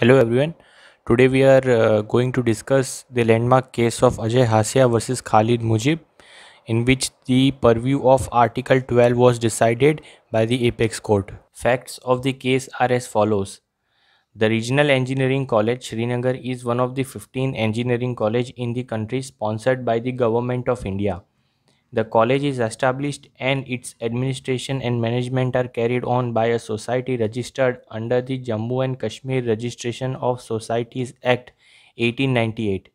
Hello everyone. Today we are uh, going to discuss the landmark case of Ajay Hasia versus Khalid Mujib in which the purview of Article 12 was decided by the Apex Court. Facts of the case are as follows. The Regional Engineering College Srinagar is one of the 15 engineering college in the country sponsored by the Government of India. The college is established and its administration and management are carried on by a society registered under the Jammu and Kashmir Registration of Societies Act 1898.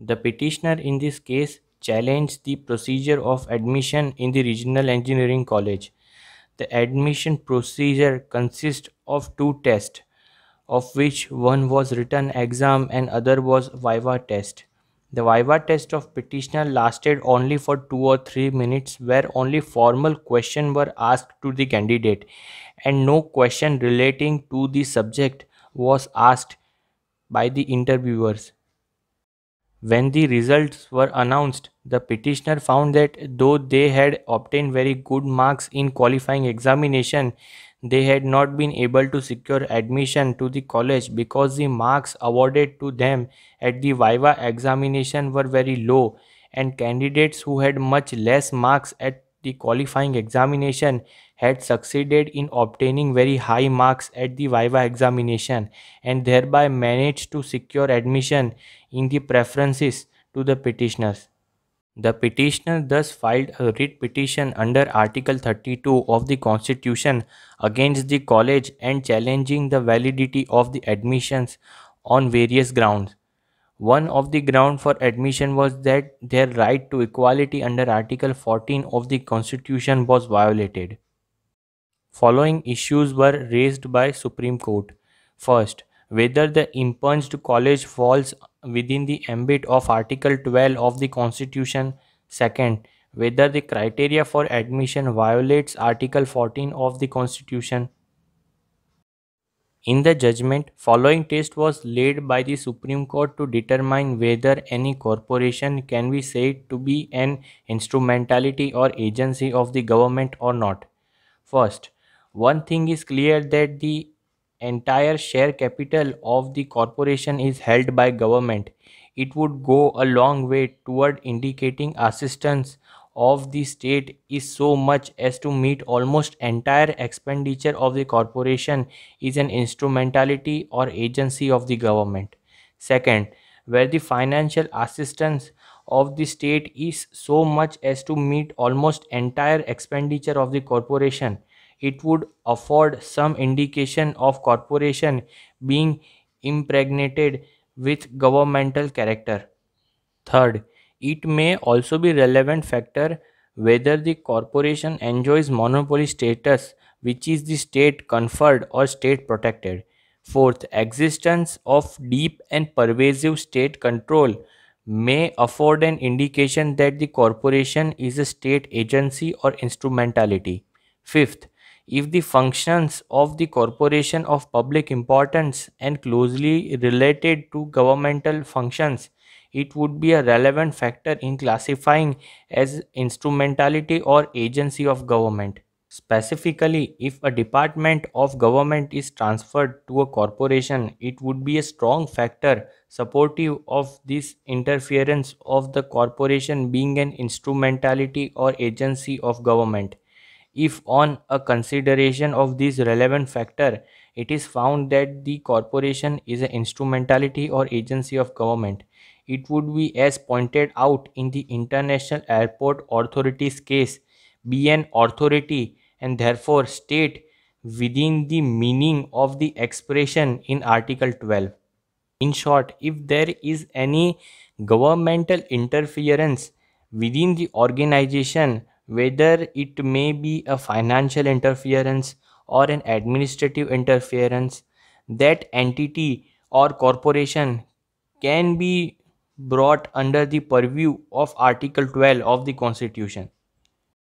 The petitioner in this case challenged the procedure of admission in the Regional Engineering College. The admission procedure consists of two tests, of which one was written exam and other was Viva test. The viva test of petitioner lasted only for 2 or 3 minutes where only formal questions were asked to the candidate and no question relating to the subject was asked by the interviewers. When the results were announced, the petitioner found that though they had obtained very good marks in qualifying examination, they had not been able to secure admission to the college because the marks awarded to them at the Viva examination were very low and candidates who had much less marks at the qualifying examination had succeeded in obtaining very high marks at the Viva examination and thereby managed to secure admission in the preferences to the petitioners. The petitioner thus filed a writ petition under Article 32 of the Constitution against the college and challenging the validity of the admissions on various grounds. One of the grounds for admission was that their right to equality under Article 14 of the Constitution was violated. Following issues were raised by Supreme Court. First, whether the impugned college falls within the ambit of Article 12 of the Constitution. Second, whether the criteria for admission violates Article 14 of the Constitution. In the judgment, following test was laid by the Supreme Court to determine whether any corporation can be said to be an instrumentality or agency of the government or not. First, one thing is clear that the entire share capital of the corporation is held by government it would go a long way toward indicating assistance of the state is so much as to meet almost entire expenditure of the corporation is an instrumentality or agency of the government second where the financial assistance of the state is so much as to meet almost entire expenditure of the corporation it would afford some indication of corporation being impregnated with governmental character. Third, it may also be relevant factor whether the corporation enjoys monopoly status which is the state conferred or state protected. Fourth, existence of deep and pervasive state control may afford an indication that the corporation is a state agency or instrumentality. Fifth, if the functions of the corporation of public importance and closely related to governmental functions it would be a relevant factor in classifying as instrumentality or agency of government specifically if a department of government is transferred to a corporation it would be a strong factor supportive of this interference of the corporation being an instrumentality or agency of government if on a consideration of this relevant factor it is found that the corporation is an instrumentality or agency of government it would be as pointed out in the international airport authority's case be an authority and therefore state within the meaning of the expression in article 12 in short if there is any governmental interference within the organization whether it may be a financial interference or an administrative interference, that entity or corporation can be brought under the purview of Article 12 of the Constitution.